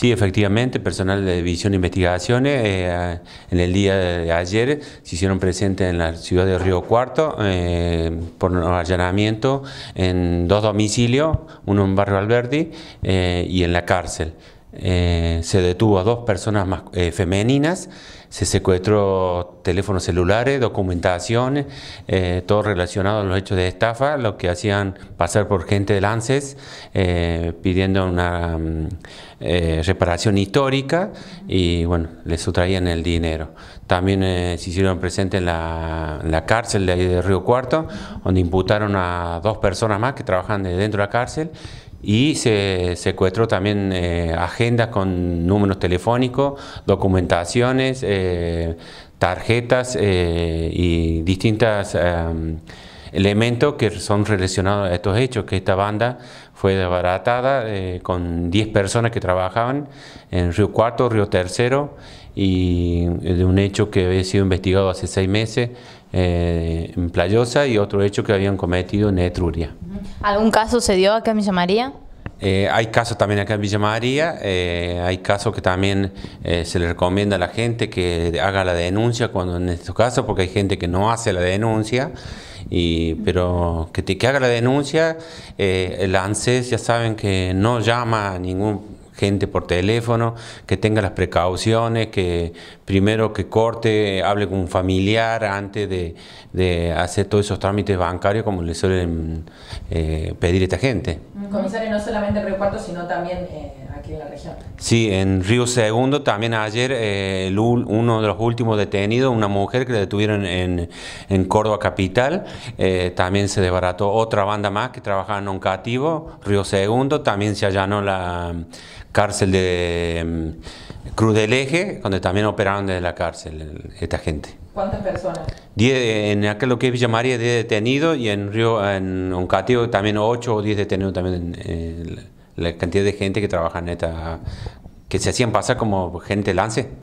Sí, efectivamente, personal de División de Investigaciones eh, en el día de ayer se hicieron presentes en la ciudad de Río Cuarto por eh, por allanamiento en dos domicilios, uno en Barrio Alberdi eh, y en la cárcel. Eh, se detuvo a dos personas más, eh, femeninas, se secuestró teléfonos celulares, documentaciones, eh, todo relacionado a los hechos de estafa, lo que hacían pasar por gente de Lances pidiendo una mm, reparación histórica y bueno, les sustraían el dinero. También se hicieron presentes en la, cárcel de, de Río Cuarto, donde imputaron a dos personas más que trabajan dentro de la cárcel y se secuestró también eh, agendas con números telefónicos, documentaciones, eh, tarjetas eh, y distintos elementos que son relacionados a estos hechos, que esta banda fue desbaratada con 10 personas que trabajaban en Río Cuarto, Río Tercero, y de un hecho que había sido investigado hace seis meses en Playosa y otro hecho que habían cometido en Etruria. ¿Algún caso se dio acá en Villa María? Eh, hay casos también acá en Villa María, eh, hay casos que también eh, se le recomienda a la gente que haga la denuncia cuando en estos casos, porque hay gente que no hace la denuncia, pero que, te, que haga la denuncia, el ANSES ya saben que no llama a ningún gente por teléfono, que tenga las precauciones, que primero que corte, hable con un familiar antes de, hacer todos esos trámites bancarios como le suelen eh, pedir esta gente. Mm. Comisario, no solamente en Río Cuarto, sino también eh, aquí en la región. Sí, en Río Segundo, también ayer eh, uno de los últimos detenidos, una mujer que detuvieron en, en Córdoba Capital, también se desbarató otra banda más que trabajaba en un cativo, Río Segundo, también se allanó la cárcel de mm, Cruz del Eje, donde también operaron desde la cárcel esta gente. ¿Cuántas personas? Diez, en aquello que es Villa María, 10 detenidos y en Río, en también 8 o 10 detenidos también. la cantidad de gente que trabaja en esta, que se hacían pasar como gente lance.